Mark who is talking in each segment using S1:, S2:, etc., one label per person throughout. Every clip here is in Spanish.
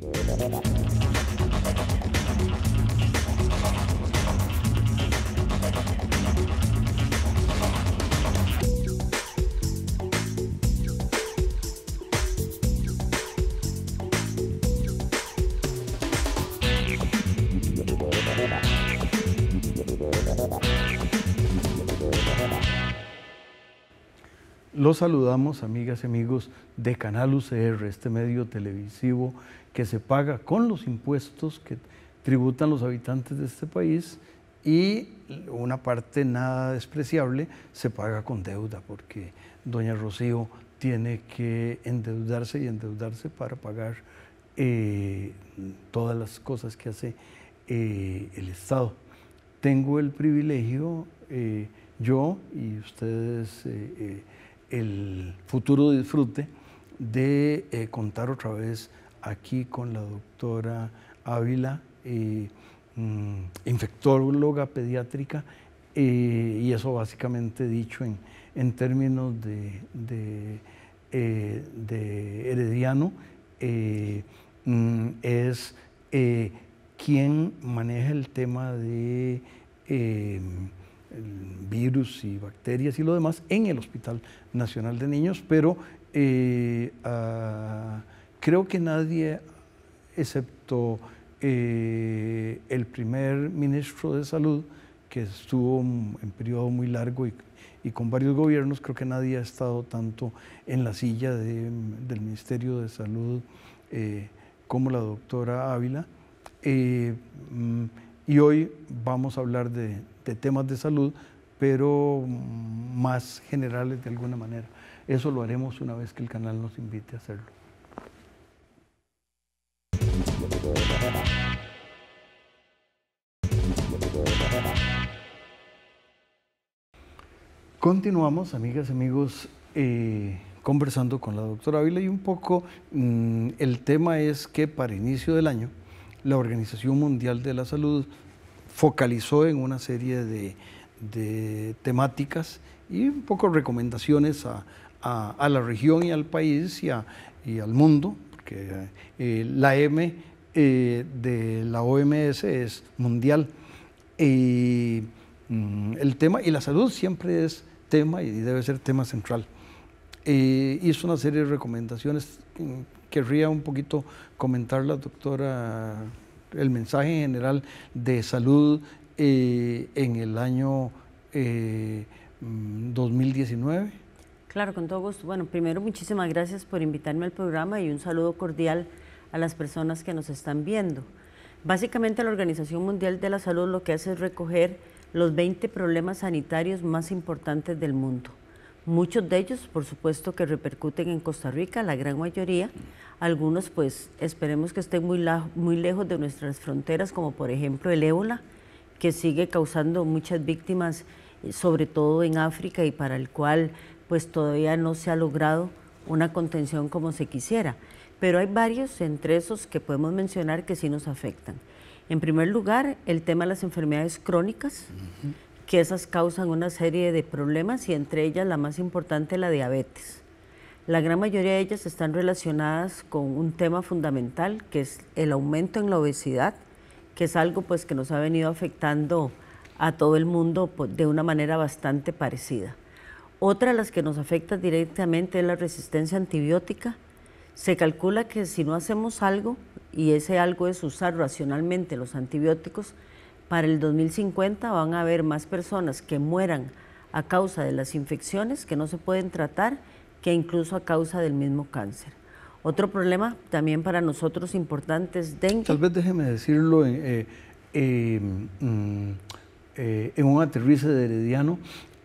S1: バババ。
S2: Los saludamos, amigas y amigos de Canal UCR, este medio televisivo que se paga con los impuestos que tributan los habitantes de este país y una parte nada despreciable se paga con deuda, porque doña Rocío tiene que endeudarse y endeudarse para pagar eh, todas las cosas que hace eh, el Estado. Tengo el privilegio, eh, yo y ustedes el futuro disfrute de eh, contar otra vez aquí con la doctora Ávila, eh, mm, infectóloga pediátrica, eh, y eso básicamente dicho en, en términos de, de, herediano, mm, es quien maneja el tema de virus y bacterias y lo demás en el Hospital Nacional de Niños, pero eh, ah, creo que nadie, excepto eh, el primer ministro de Salud, que estuvo en periodo muy largo y, con varios gobiernos, creo que nadie ha estado tanto en la silla del Ministerio de Salud eh, como la doctora Ávila. Mm, y hoy vamos a hablar de, de temas de salud, pero más generales de alguna manera. Eso lo haremos una vez que el canal nos invite a hacerlo. Continuamos, amigas y amigos, eh, conversando con la doctora Ávila y un poco mm, el tema es que para inicio del año la Organización Mundial de la Salud focalizó en una serie de, temáticas y un poco recomendaciones a, a, la región y al país y, a, y al mundo, porque eh, la M eh, de la OMS es mundial. Y, mm, el tema, y la salud siempre es tema y debe ser tema central. Eh, hizo una serie de recomendaciones. Mm, querría un poquito comentar la doctora el mensaje general de salud eh, en el año 2019? Eh, mm,
S1: claro, con todo gusto. Bueno, primero muchísimas gracias por invitarme al programa y un saludo cordial a las personas que nos están viendo. Básicamente la Organización Mundial de la Salud lo que hace es recoger los 20 problemas sanitarios más importantes del mundo. Muchos de ellos, por supuesto, que repercuten en Costa Rica, la gran mayoría. Algunos, pues, esperemos que estén muy, lejos de nuestras fronteras, como por ejemplo el ébola, que sigue causando muchas víctimas, eh, sobre todo en África, y para el cual, pues, todavía no se ha logrado una contención como se quisiera. Pero hay varios entre esos que podemos mencionar que sí nos afectan. En primer lugar, el tema de las enfermedades crónicas que esas causan una serie de problemas y entre ellas la más importante, la diabetes. La gran mayoría de ellas están relacionadas con un tema fundamental, que es el aumento en la obesidad, que es algo pues, que nos ha venido afectando a todo el mundo pues, de una manera bastante parecida. Otra de las que nos afecta directamente es la resistencia antibiótica. Se calcula que si no hacemos algo, y ese algo es usar racionalmente los antibióticos, para el 2050 van a haber más personas que mueran a causa de las infecciones que no se pueden tratar que incluso a causa del mismo cáncer. Otro problema también para nosotros importante es Tal
S2: vez déjeme decirlo eh, eh, eh, mm, en un aterrizaje de herediano.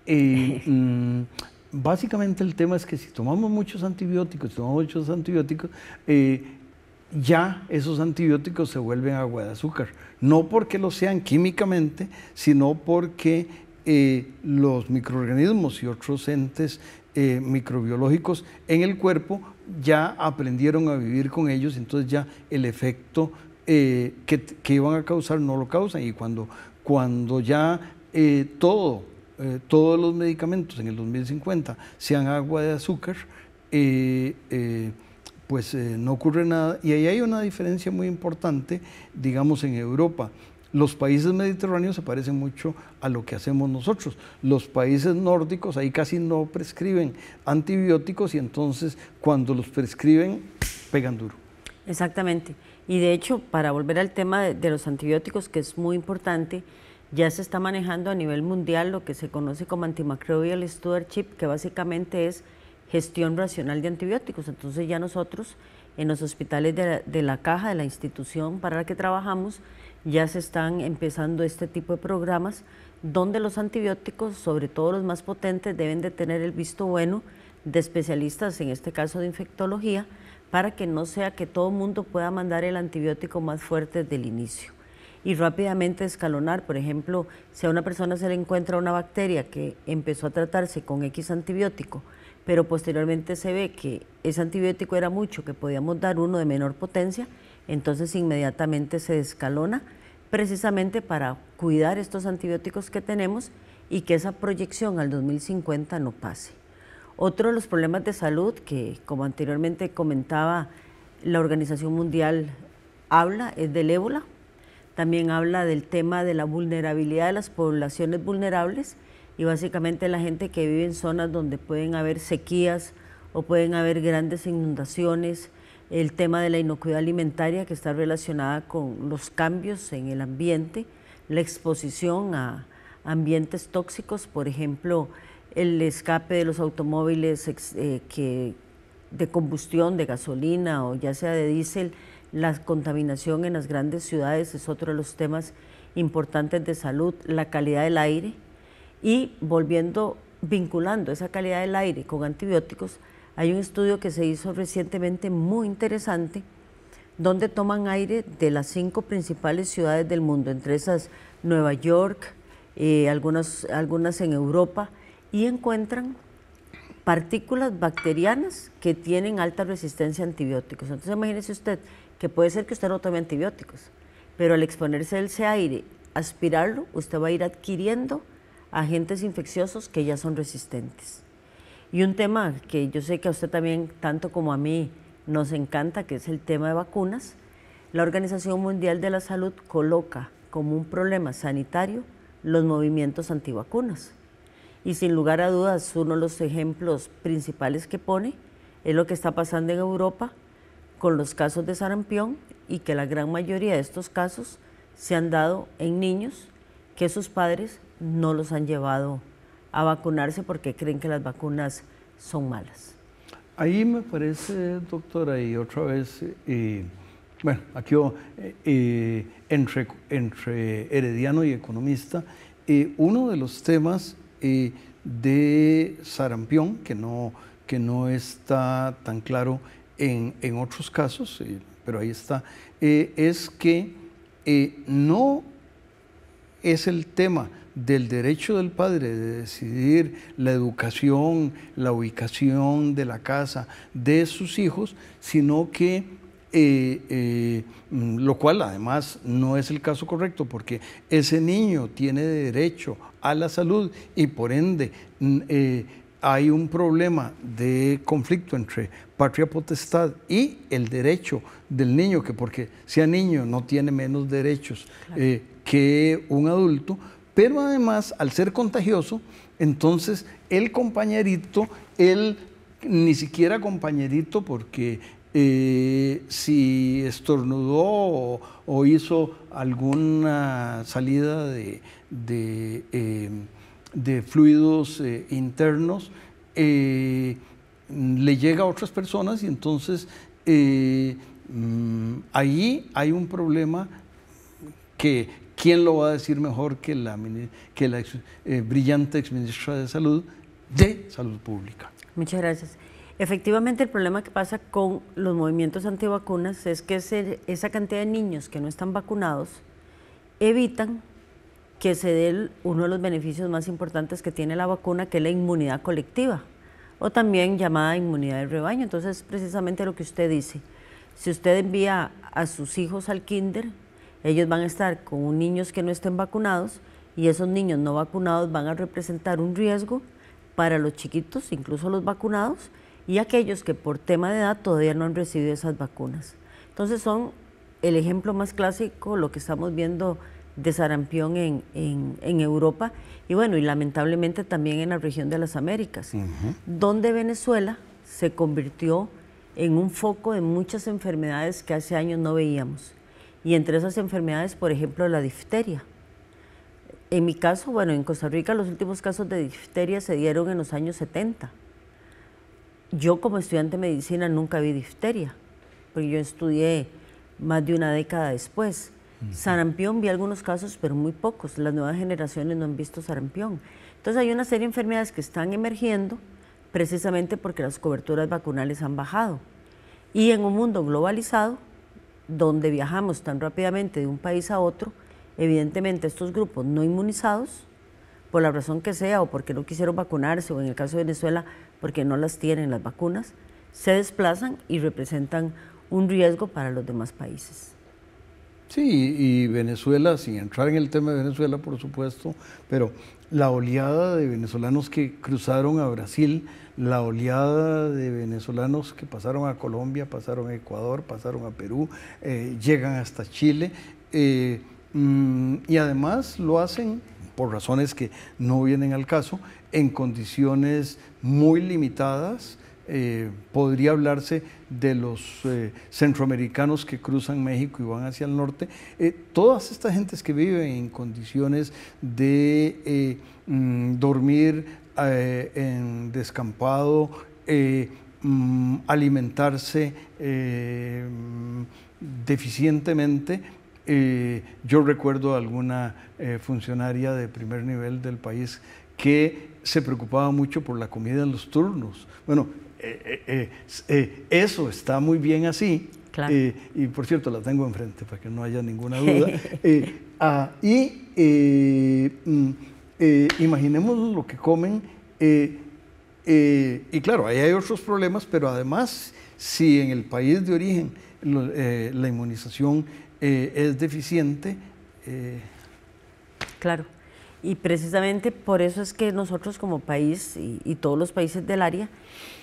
S2: Mm, básicamente el tema es que si tomamos muchos antibióticos, si tomamos muchos antibióticos, ya esos antibióticos se vuelven agua de azúcar. No porque lo sean químicamente, sino porque eh, los microorganismos y otros entes eh, microbiológicos en el cuerpo ya aprendieron a vivir con ellos, entonces ya el efecto eh, que, iban a causar no lo causan. Y cuando, cuando ya todo, todos los medicamentos en el 2050 sean agua de azúcar, pues eh, no ocurre nada. Y ahí hay una diferencia muy importante, digamos, en Europa. Los países mediterráneos se parecen mucho a lo que hacemos nosotros. Los países nórdicos ahí casi no prescriben antibióticos y entonces cuando los prescriben pegan duro.
S1: Exactamente. Y de hecho, para volver al tema de, de los antibióticos, que es muy importante, ya se está manejando a nivel mundial lo que se conoce como antimicrobial stewardship, que básicamente es gestión racional de antibióticos. Entonces ya nosotros en los hospitales de la, caja, de la institución para la que trabajamos, ya se están empezando este tipo de programas donde los antibióticos, sobre todo los más potentes, deben de tener el visto bueno de especialistas, en este caso de infectología, para que no sea que todo el mundo pueda mandar el antibiótico más fuerte desde el inicio. Y rápidamente escalonar, por ejemplo, si a una persona se le encuentra una bacteria que empezó a tratarse con X antibiótico, pero posteriormente se ve que ese antibiótico era mucho, que podíamos dar uno de menor potencia, entonces inmediatamente se descalona precisamente para cuidar estos antibióticos que tenemos y que esa proyección al 2050 no pase. Otro de los problemas de salud que, como anteriormente comentaba, la Organización Mundial habla es del ébola, también habla del tema de la vulnerabilidad de las poblaciones vulnerables y básicamente la gente que vive en zonas donde pueden haber sequías o pueden haber grandes inundaciones, el tema de la inocuidad alimentaria que está relacionada con los cambios en el ambiente, la exposición a ambientes tóxicos, por ejemplo, el escape de los automóviles eh, de combustión, de gasolina o ya sea de diésel, la contaminación en las grandes ciudades es otro de los temas importantes de salud, la calidad del aire, y volviendo, vinculando esa calidad del aire con antibióticos, hay un estudio que se hizo recientemente muy interesante donde toman aire de las cinco principales ciudades del mundo, entre esas Nueva York, eh, algunas, algunas en Europa, y encuentran partículas bacterianas que tienen alta resistencia a antibióticos. Entonces imagínese usted que puede ser que usted no tome antibióticos, pero al exponerse a ese aire, aspirarlo, usted va a ir adquiriendo agentes infecciosos que ya son resistentes. Y un tema que yo sé que a usted también, tanto como a mí, nos encanta, que es el tema de vacunas, la Organización Mundial de la Salud coloca como un problema sanitario los movimientos antivacunas. Y sin lugar a dudas, uno de los ejemplos principales que pone es lo que está pasando en Europa con los casos de sarampión y que la gran mayoría de estos casos se han dado en niños que sus padres no los han llevado a vacunarse porque creen que las vacunas son malas.
S2: Ahí me parece, doctora, y otra vez, bueno, aquí eh, entre, entre herediano y economista, y uno de los temas de sarampión, que no, que no está tan claro en, en otros casos, pero ahí está, eh, es que eh, no es el tema del derecho del padre de decidir la educación, la ubicación de la casa de sus hijos, sino que eh, eh, mm, lo cual además no es el caso correcto porque ese niño tiene derecho a la salud y por ende mm, eh, hay un problema de conflicto entre patria potestad y el derecho del niño, que porque sea niño no tiene menos derechos que un adulto, pero además al ser contagioso, entonces el compañerito, él ni siquiera compañerito porque eh, si estornudó o, hizo alguna salida de, eh, fluidos eh, internos, le llega a otras personas y entonces mm, ahí hay un problema que, ¿Quién lo va a decir mejor que la, que la ex, eh, brillante exministra de Salud de Salud Pública?
S1: Muchas gracias. Efectivamente, el problema que pasa con los movimientos antivacunas es que esa cantidad de niños que no están vacunados evitan que se dé uno de los beneficios más importantes que tiene la vacuna, que es la inmunidad colectiva, o también llamada inmunidad del rebaño. Entonces, precisamente lo que usted dice, si usted envía a sus hijos al kinder, ellos van a estar con niños que no estén vacunados y esos niños no vacunados van a representar un riesgo para los chiquitos, incluso los vacunados, y aquellos que por tema de edad todavía no han recibido esas vacunas. Entonces son el ejemplo más clásico, lo que estamos viendo de sarampión en, Europa y bueno, y lamentablemente también en la región de las Américas, donde Venezuela se convirtió en un foco de muchas enfermedades que hace años no veíamos. Y entre esas enfermedades, por ejemplo, la difteria. En mi caso, bueno, en Costa Rica los últimos casos de difteria se dieron en los años 70. Yo como estudiante de medicina nunca vi difteria, porque yo estudié más de una década después. Sarampión vi algunos casos, pero muy pocos. Las nuevas generaciones no han visto sarampión. Entonces hay una serie de enfermedades que están emergiendo precisamente porque las coberturas vacunales han bajado. Y en un mundo globalizado, donde viajamos tan rápidamente de un país a otro, evidentemente estos grupos no inmunizados, por la razón que sea, o porque no quisieron vacunarse, o en el caso de Venezuela, porque no las tienen las vacunas, se desplazan y representan un riesgo para los demás países.
S2: Sí, y Venezuela, sin entrar en el tema de Venezuela, por supuesto, pero la oleada de venezolanos que cruzaron a Brasil, la oleada de venezolanos que pasaron a Colombia, pasaron a Ecuador, pasaron a Perú, eh, llegan hasta Chile, eh, mm, y además lo hacen por razones que no vienen al caso, en condiciones muy limitadas, eh, podría hablarse de los eh, centroamericanos que cruzan México y van hacia el norte, eh, todas estas gentes que viven en condiciones de mm, dormir en descampado, mm, alimentarse deficientemente, yo recuerdo a alguna funcionaria de primer nivel del país que se preocupaba mucho por la comida en los turnos. Bueno, eh, eh, eh, eso está muy bien así. y por cierto, la tengo enfrente para que no haya ninguna duda. y mm, imaginemos lo que comen. y claro, ahí hay otros problemas, pero además, si en el país de origen la
S1: inmunización es deficiente, claro y precisamente por eso es que nosotros como país y, todos los países del área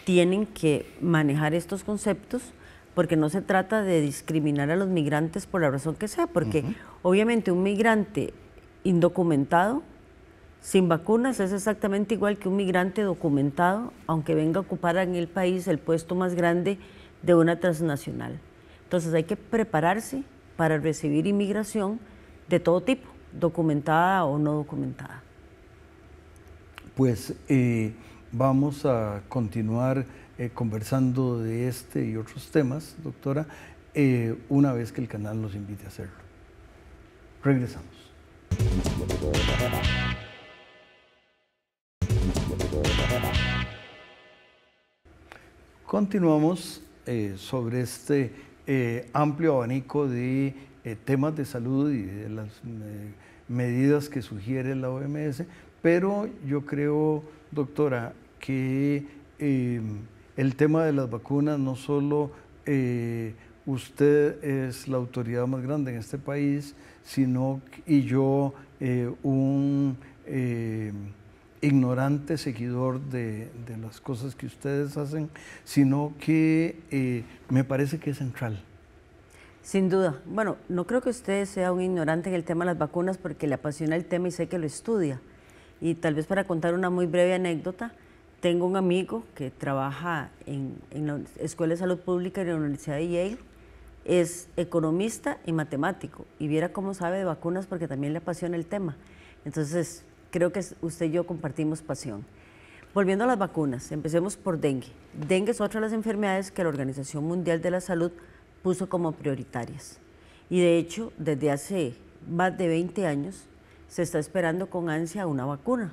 S1: tienen que manejar estos conceptos porque no se trata de discriminar a los migrantes por la razón que sea, porque obviamente un migrante indocumentado sin vacunas es exactamente igual que un migrante documentado, aunque venga a ocupar en el país el puesto más grande de una transnacional. Entonces hay que prepararse para recibir inmigración de todo tipo documentada o no documentada?
S2: Pues eh, vamos a continuar eh, conversando de este y otros temas, doctora, eh, una vez que el canal nos invite a hacerlo. Regresamos. Continuamos sobre este amplio abanico de eh, temas de salud y de las eh, medidas que sugiere la OMS, pero yo creo, doctora, que em, el tema de las vacunas no solo eh, usted es la autoridad más grande en este país, sino y yo un ignorante seguidor de, las cosas que ustedes hacen, sino que me parece que es central
S1: sin duda. Bueno, no creo que usted sea un ignorante en el tema de las vacunas porque le apasiona el tema y sé que lo estudia. Y tal vez para contar una muy breve anécdota, tengo un amigo que trabaja en, la Escuela de Salud Pública de la Universidad de Yale, es economista y matemático, y viera cómo sabe de vacunas porque también le apasiona el tema. Entonces, creo que usted y yo compartimos pasión. Volviendo a las vacunas, empecemos por dengue. Dengue es otra de las enfermedades que la Organización Mundial de la Salud puso como prioritarias. Y de hecho, desde hace más de 20 años se está esperando con ansia una vacuna.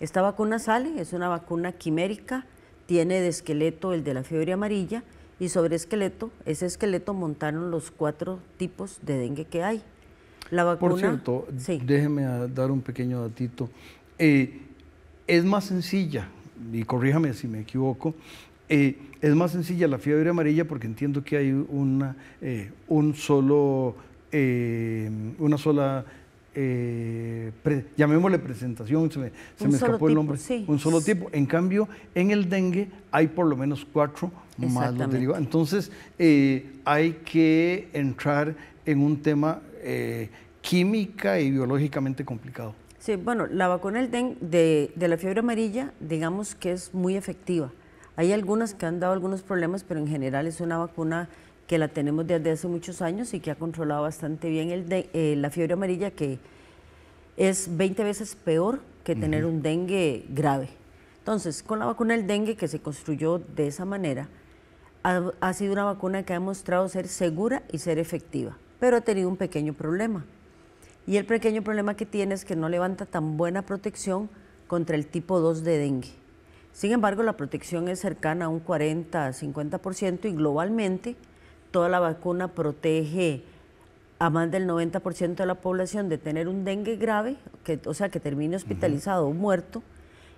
S1: Esta vacuna sale, es una vacuna quimérica, tiene de esqueleto el de la fiebre amarilla y sobre esqueleto, ese esqueleto montaron los cuatro tipos de dengue que hay. La vacuna, Por cierto,
S2: déjeme dar un pequeño datito. Eh, es más sencilla, y corríjame si me equivoco, es más sencilla la fiebre amarilla porque entiendo que hay una, eh, un solo, eh, una sola, eh, llamémosle presentación, se me, se me escapó el nombre, un solo tipo. En cambio, en el dengue hay por lo menos cuatro más Entonces, hay que entrar en un tema química y biológicamente complicado.
S1: Sí, bueno, la vacuna del dengue, de la fiebre amarilla, digamos que es muy efectiva hay algunas que han dado algunos problemas, pero en general es una vacuna que la tenemos desde hace muchos años y que ha controlado bastante bien el eh, la fiebre amarilla, que es 20 veces peor que tener un dengue grave. Entonces, con la vacuna del dengue que se construyó de esa manera, ha, sido una vacuna que ha demostrado ser segura y ser efectiva, pero ha tenido un pequeño problema. Y el pequeño problema que tiene es que no levanta tan buena protección contra el tipo 2 de dengue. Sin embargo, la protección es cercana a un 40-50% y globalmente toda la vacuna protege a más del 90% de la población de tener un dengue grave, que, o sea, que termine hospitalizado o muerto,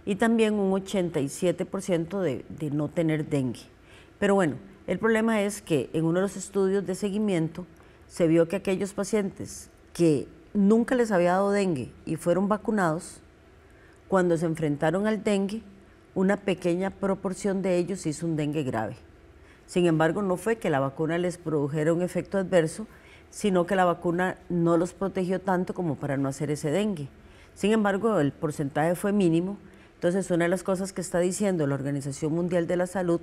S1: y también un 87% de no tener dengue. Pero bueno, el problema es que en uno de los estudios de seguimiento se vio que aquellos pacientes que nunca les había dado dengue y fueron vacunados, cuando se enfrentaron al dengue, una pequeña proporción de ellos hizo un dengue grave. Sin embargo, no fue que la vacuna les produjera un efecto adverso, sino que la vacuna no los protegió tanto como para no hacer ese dengue. Sin embargo, el porcentaje fue mínimo. Entonces, una de las cosas que está diciendo la Organización Mundial de la Salud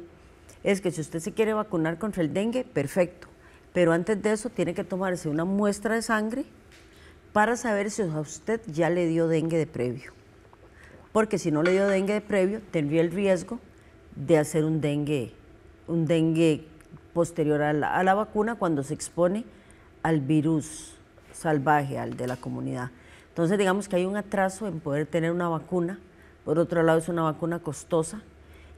S1: es que si usted se quiere vacunar contra el dengue, perfecto. Pero antes de eso tiene que tomarse una muestra de sangre para saber si a usted ya le dio dengue de previo porque si no le dio dengue de previo, tendría el riesgo de hacer un dengue, un dengue posterior a la, a la vacuna cuando se expone al virus salvaje, al de la comunidad. Entonces digamos que hay un atraso en poder tener una vacuna, por otro lado es una vacuna costosa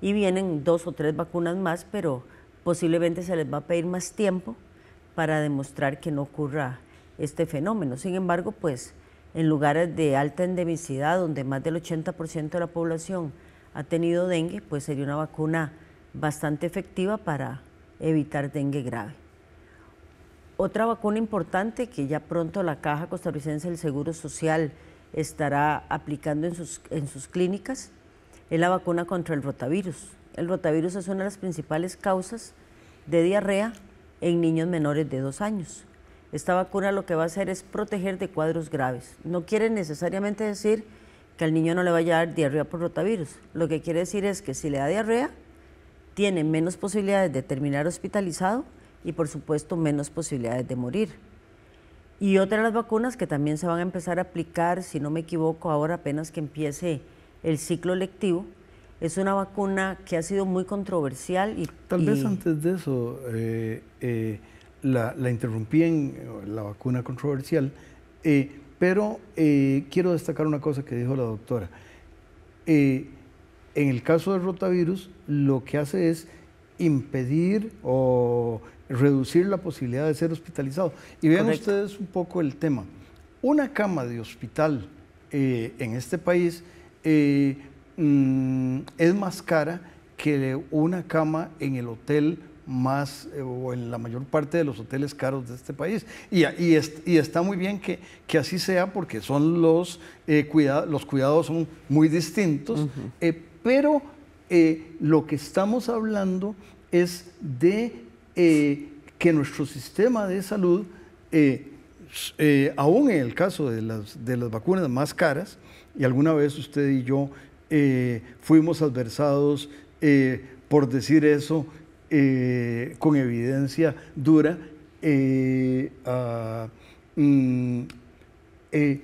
S1: y vienen dos o tres vacunas más, pero posiblemente se les va a pedir más tiempo para demostrar que no ocurra este fenómeno. Sin embargo, pues en lugares de alta endemicidad, donde más del 80% de la población ha tenido dengue, pues sería una vacuna bastante efectiva para evitar dengue grave. Otra vacuna importante que ya pronto la Caja Costarricense del Seguro Social estará aplicando en sus, en sus clínicas es la vacuna contra el rotavirus. El rotavirus es una de las principales causas de diarrea en niños menores de dos años. Esta vacuna lo que va a hacer es proteger de cuadros graves. No quiere necesariamente decir que al niño no le vaya a dar diarrea por rotavirus. Lo que quiere decir es que si le da diarrea, tiene menos posibilidades de terminar hospitalizado y por supuesto menos posibilidades de morir. Y otra de las vacunas que también se van a empezar a aplicar, si no me equivoco, ahora apenas que empiece el ciclo lectivo, es una vacuna que ha sido muy controversial. Y, Tal vez antes
S2: de eso, eh, eh, la, interrumpí en la vacuna controversial, eh, pero eh, quiero destacar una cosa que dijo la doctora. Eh, en el caso del rotavirus, lo que hace es impedir o reducir la posibilidad de ser hospitalizado. Y vean ustedes un poco el tema. Una cama de hospital en este país mm, es más cara que una cama en el hotel más eh, o en la mayor parte de los hoteles caros de este país. Y, está muy bien que, así sea porque son los, eh, los cuidados son muy distintos, eh, pero lo que estamos hablando es de que nuestro sistema de salud, aún en el caso de las, de las vacunas más caras, y alguna vez usted y yo fuimos adversados por decir eso, eh, con evidencia dura eh, ah, mm, eh,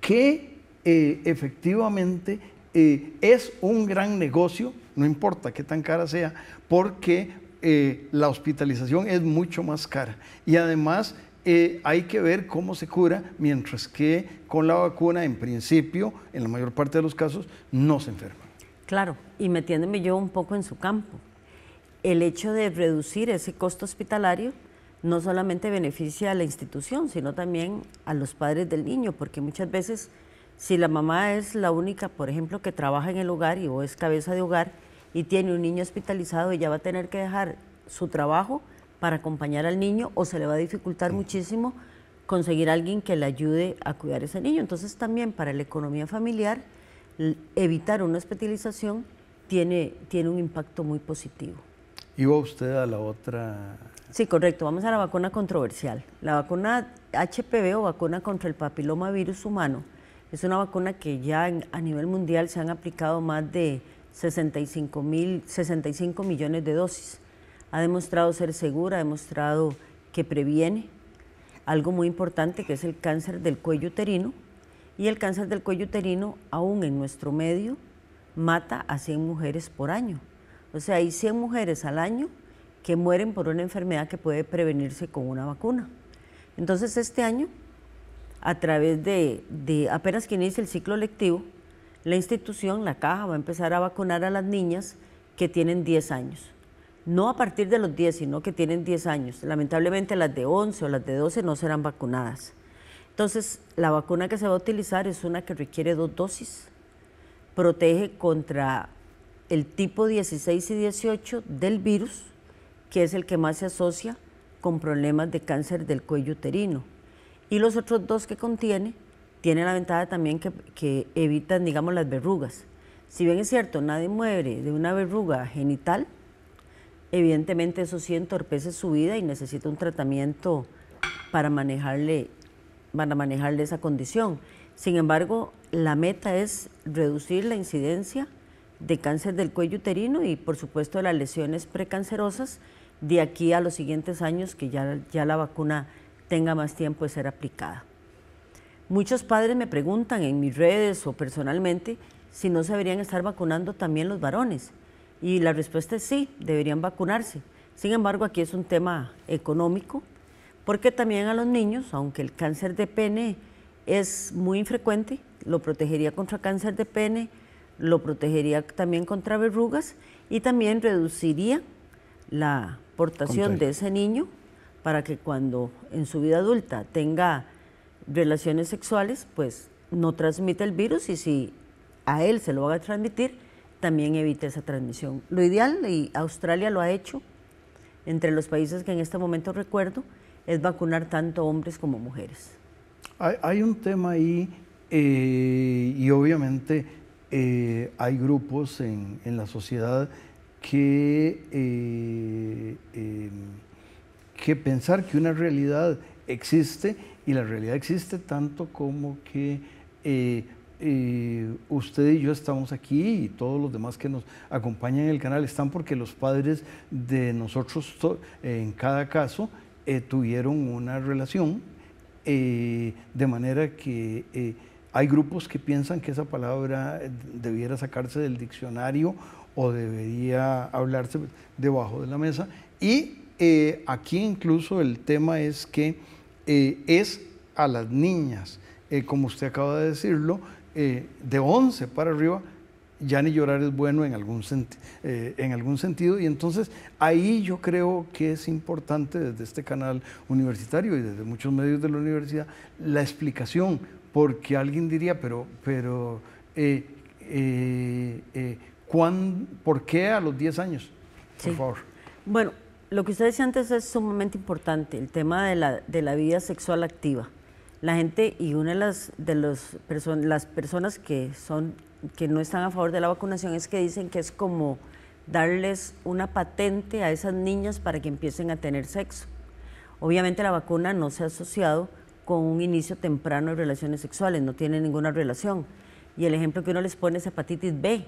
S2: que efectivamente es un gran negocio, no importa qué tan cara sea, porque la hospitalización es mucho más cara. Y además hay que ver cómo se cura, mientras que con la vacuna, en principio, en la mayor parte de los casos, no se enferma.
S1: Claro, y metiéndome yo un poco en su campo el hecho de reducir ese costo hospitalario no solamente beneficia a la institución, sino también a los padres del niño, porque muchas veces si la mamá es la única, por ejemplo, que trabaja en el hogar y o es cabeza de hogar y tiene un niño hospitalizado, ella va a tener que dejar su trabajo para acompañar al niño o se le va a dificultar muchísimo conseguir a alguien que le ayude a cuidar a ese niño. Entonces también para la economía familiar, evitar una hospitalización tiene, tiene un impacto muy positivo. Iba usted a la otra... Sí, correcto. Vamos a la vacuna controversial. La vacuna HPV o vacuna contra el papiloma virus humano es una vacuna que ya a nivel mundial se han aplicado más de 65, mil, 65 millones de dosis. Ha demostrado ser segura, ha demostrado que previene algo muy importante que es el cáncer del cuello uterino. Y el cáncer del cuello uterino, aún en nuestro medio, mata a 100 mujeres por año. O sea, hay 100 mujeres al año que mueren por una enfermedad que puede prevenirse con una vacuna. Entonces, este año, a través de, apenas que inicia el ciclo lectivo, la institución, la caja, va a empezar a vacunar a las niñas que tienen 10 años. No a partir de los 10, sino que tienen 10 años. Lamentablemente las de 11 o las de 12 no serán vacunadas. Entonces, la vacuna que se va a utilizar es una que requiere dos dosis. Protege contra el tipo 16 y 18 del virus, que es el que más se asocia con problemas de cáncer del cuello uterino. Y los otros dos que contiene tienen la ventaja también que, evitan, digamos, las verrugas. Si bien es cierto, nadie muere de una verruga genital, evidentemente eso sí entorpece su vida y necesita un tratamiento para manejarle, para manejarle esa condición. Sin embargo, la meta es reducir la incidencia de cáncer del cuello uterino y por supuesto de las lesiones precancerosas de aquí a los siguientes años que ya, ya la vacuna tenga más tiempo de ser aplicada. Muchos padres me preguntan en mis redes o personalmente si no se deberían estar vacunando también los varones. Y la respuesta es sí, deberían vacunarse. Sin embargo, aquí es un tema económico, porque también a los niños, aunque el cáncer de pene es muy infrecuente, lo protegería contra cáncer de pene, lo protegería también contra verrugas y también reduciría la portación de ese niño para que cuando en su vida adulta tenga relaciones sexuales, pues no transmite el virus y si a él se lo va a transmitir, también evite esa transmisión. Lo ideal, y Australia lo ha hecho, entre los países que en este momento recuerdo, es vacunar tanto hombres como mujeres.
S2: Hay, un tema ahí eh, y obviamente eh, hay grupos en, la sociedad que, eh, em, que pensar que una realidad existe y la realidad existe tanto como que eh, usted y yo estamos aquí y todos los demás que nos acompañan en el canal están porque los padres de nosotros en cada caso tuvieron una relación de manera que hay grupos que piensan que esa palabra eh, debiera sacarse del diccionario o debería hablarse debajo de la mesa. Y eh, aquí incluso el tema es que eh, es a las niñas, como usted acaba de decirlo, de 11 para arriba, ya ni llorar es bueno en algún, en algún, sentido. Y entonces ahí yo creo que es importante desde este canal universitario y desde muchos medios de la universidad la explicación, porque alguien diría, pero, pero
S1: eh, eh, eh, ¿por qué a los 10 años? Por favor. Bueno, lo que usted decía antes es sumamente importante, el tema de la, vida sexual activa. La gente y una de las, de los las personas que, son, que no están a favor de la vacunación es que dicen que es como darles una patente a esas niñas para que empiecen a tener sexo. Obviamente la vacuna no se ha asociado con un inicio temprano de relaciones sexuales, no tiene ninguna relación. Y el ejemplo que uno les pone es hepatitis B.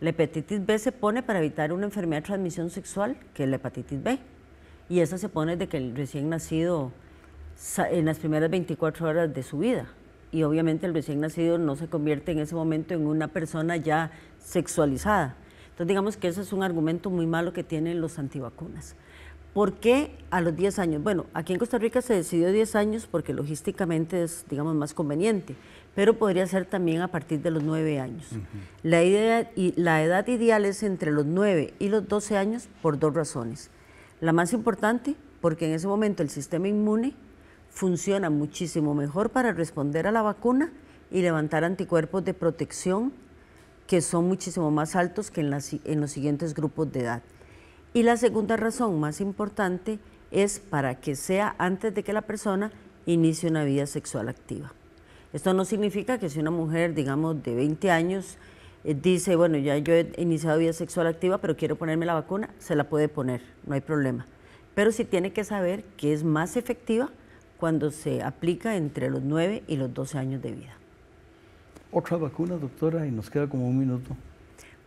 S1: La hepatitis B se pone para evitar una enfermedad de transmisión sexual, que es la hepatitis B. Y esa se pone de que el recién nacido, en las primeras 24 horas de su vida. Y obviamente el recién nacido no se convierte en ese momento en una persona ya sexualizada. Entonces digamos que eso es un argumento muy malo que tienen los antivacunas. ¿Por qué a los 10 años? Bueno, aquí en Costa Rica se decidió 10 años porque logísticamente es, digamos, más conveniente, pero podría ser también a partir de los 9 años. la, idea, y la edad ideal es entre los 9 y los 12 años por dos razones. La más importante, porque en ese momento el sistema inmune funciona muchísimo mejor para responder a la vacuna y levantar anticuerpos de protección que son muchísimo más altos que en los siguientes grupos de edad. Y la segunda razón más importante es para que sea antes de que la persona inicie una vida sexual activa. Esto no significa que si una mujer, digamos, de 20 años eh, dice, bueno, ya yo he iniciado vida sexual activa, pero quiero ponerme la vacuna, se la puede poner, no hay problema. Pero sí tiene que saber que es más efectiva cuando se aplica entre los 9 y los 12 años de vida. Otra vacuna, doctora,
S2: y nos queda como un minuto.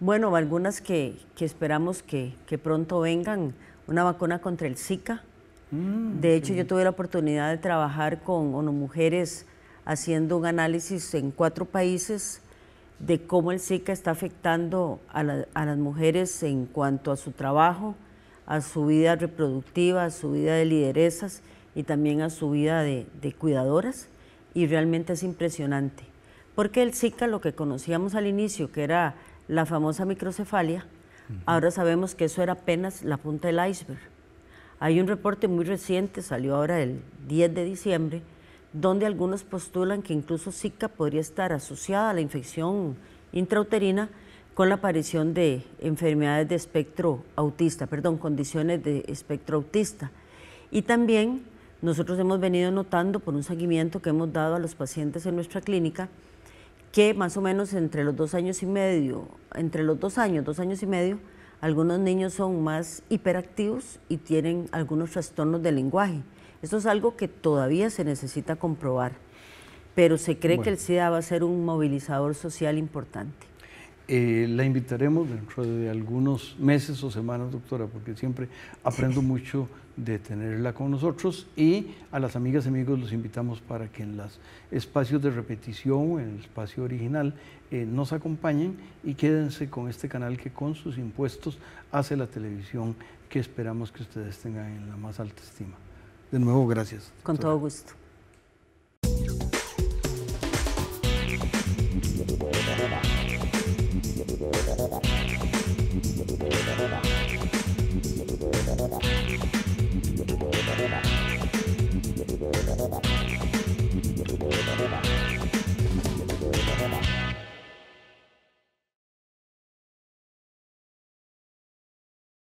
S1: Bueno, algunas que, esperamos que, pronto vengan, una vacuna contra el Zika. Mm, de hecho, yo tuve la oportunidad de trabajar con ONU Mujeres haciendo un análisis en cuatro países de cómo el Zika está afectando a, las mujeres en cuanto a su trabajo, a su vida reproductiva, a su vida de lideresas y también a su vida de, de cuidadoras. Y realmente es impresionante, porque el Zika, lo que conocíamos al inicio, que era la famosa microcefalia, ahora sabemos que eso era apenas la punta del iceberg. Hay un reporte muy reciente, salió ahora el 10 de diciembre, donde algunos postulan que incluso Zika podría estar asociada a la infección intrauterina con la aparición de enfermedades de espectro autista, perdón, condiciones de espectro autista. Y también nosotros hemos venido notando por un seguimiento que hemos dado a los pacientes en nuestra clínica, que más o menos entre los dos años y medio, entre los dos años, dos años y medio, algunos niños son más hiperactivos y tienen algunos trastornos del lenguaje. Esto es algo que todavía se necesita comprobar, pero se cree que el SIDA va a ser un movilizador social importante.
S2: Eh, la invitaremos dentro de algunos meses o semanas, doctora, porque siempre aprendo mucho de tenerla con nosotros y a las amigas y amigos los invitamos para que en los espacios de repetición, en el espacio original, eh, nos acompañen y quédense con este canal que con sus impuestos hace la televisión que esperamos que ustedes tengan en la más alta estima. De nuevo, gracias. Con todo gusto.